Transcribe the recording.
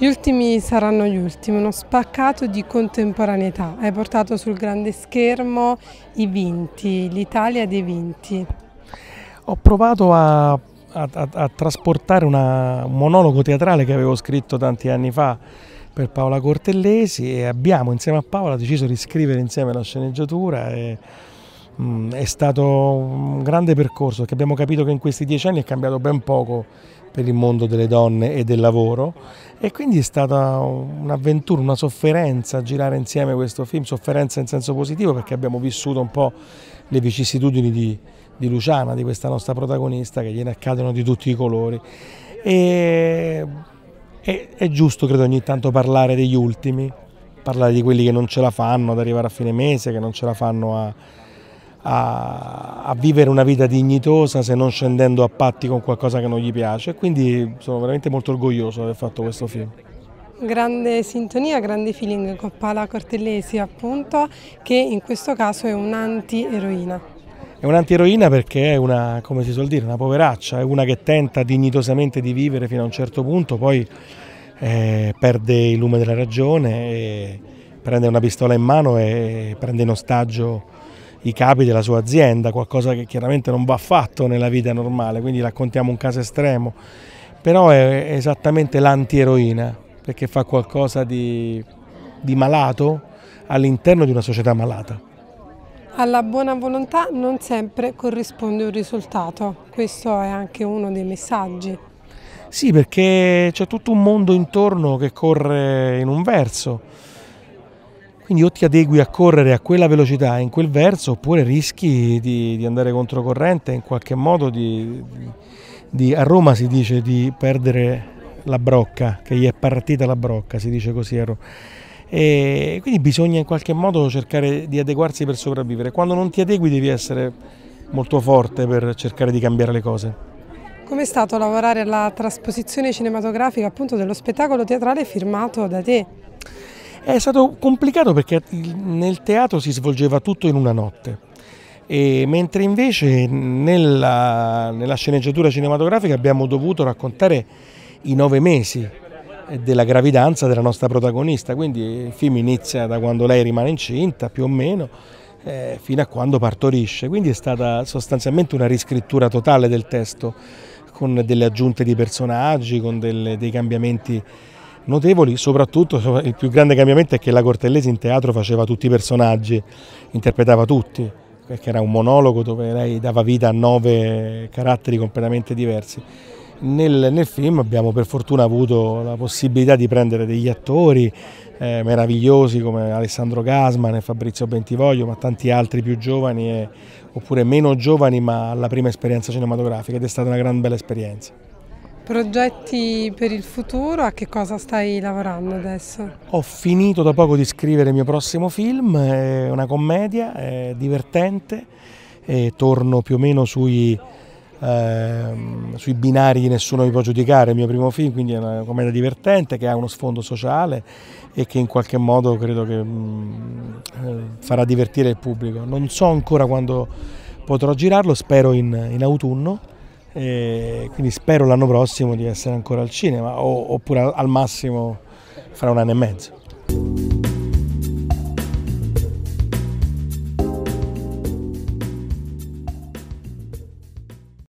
Gli ultimi saranno gli ultimi, uno spaccato di contemporaneità. Hai portato sul grande schermo i vinti, l'Italia dei vinti. Ho provato a, a, a, a trasportare una, un monologo teatrale che avevo scritto tanti anni fa per Paola Cortellesi e abbiamo insieme a Paola deciso di scrivere insieme la sceneggiatura. E Mm, è stato un grande percorso perché abbiamo capito che in questi dieci anni è cambiato ben poco per il mondo delle donne e del lavoro e quindi è stata un'avventura, una sofferenza girare insieme questo film, sofferenza in senso positivo perché abbiamo vissuto un po' le vicissitudini di, di Luciana, di questa nostra protagonista che gliene accadono di tutti i colori e, è, è giusto credo ogni tanto parlare degli ultimi, parlare di quelli che non ce la fanno ad arrivare a fine mese, che non ce la fanno a a, a, vivere una vita dignitosa se non scendendo a patti con qualcosa che non gli piace. Quindi sono veramente molto orgoglioso di aver fatto questo film. Grande sintonia, grande feeling con Pala Cortellesi appunto, che in questo caso è un'anti-eroina. È un'antieroina perché è una, come si suol dire, una poveraccia, è una che tenta dignitosamente di vivere fino a un certo punto, poi eh, perde il lume della ragione, eh, prende una pistola in mano e prende in ostaggio i capi della sua azienda, qualcosa che chiaramente non va fatto nella vita normale, quindi raccontiamo un caso estremo, però è esattamente l'antieroina, perché fa qualcosa di, di malato all'interno di una società malata. Alla buona volontà non sempre corrisponde un risultato, questo è anche uno dei messaggi. Sì, perché c'è tutto un mondo intorno che corre in un verso quindi o ti adegui a correre a quella velocità in quel verso oppure rischi di, di andare controcorrente in qualche modo di, di, a Roma si dice di perdere la brocca, che gli è partita la brocca, si dice così a Roma. E quindi bisogna in qualche modo cercare di adeguarsi per sopravvivere. Quando non ti adegui devi essere molto forte per cercare di cambiare le cose. Com'è stato lavorare alla trasposizione cinematografica appunto dello spettacolo teatrale firmato da te? È stato complicato perché nel teatro si svolgeva tutto in una notte. E mentre invece nella, nella, sceneggiatura cinematografica abbiamo dovuto raccontare i nove mesi della gravidanza della nostra protagonista, quindi il film inizia da quando lei rimane incinta più o meno eh, fino a quando partorisce, quindi è stata sostanzialmente una riscrittura totale del testo con delle aggiunte di personaggi, con delle, dei cambiamenti notevoli, soprattutto il più grande cambiamento è che la Cortellesi in teatro faceva tutti i personaggi, interpretava tutti, perché era un monologo dove lei dava vita a nove caratteri completamente diversi. Nel, nel film abbiamo per fortuna avuto la possibilità di prendere degli attori eh, meravigliosi come Alessandro Gasman e Fabrizio Bentivoglio, ma tanti altri più giovani e, oppure meno giovani ma alla prima esperienza cinematografica ed è stata una gran bella esperienza. Progetti per il futuro, a che cosa stai lavorando adesso? Ho finito da poco di scrivere il mio prossimo film, è una commedia, è divertente, e torno più o meno sui, eh, sui binari di Nessuno vi può giudicare, il mio primo film, quindi è una commedia divertente che ha uno sfondo sociale e che in qualche modo credo che mh, mm, eh, farà divertire il pubblico. Non so ancora quando potrò girarlo, spero in, in autunno e quindi spero l'anno prossimo di essere ancora al cinema o, oppure al massimo fra un anno e mezzo.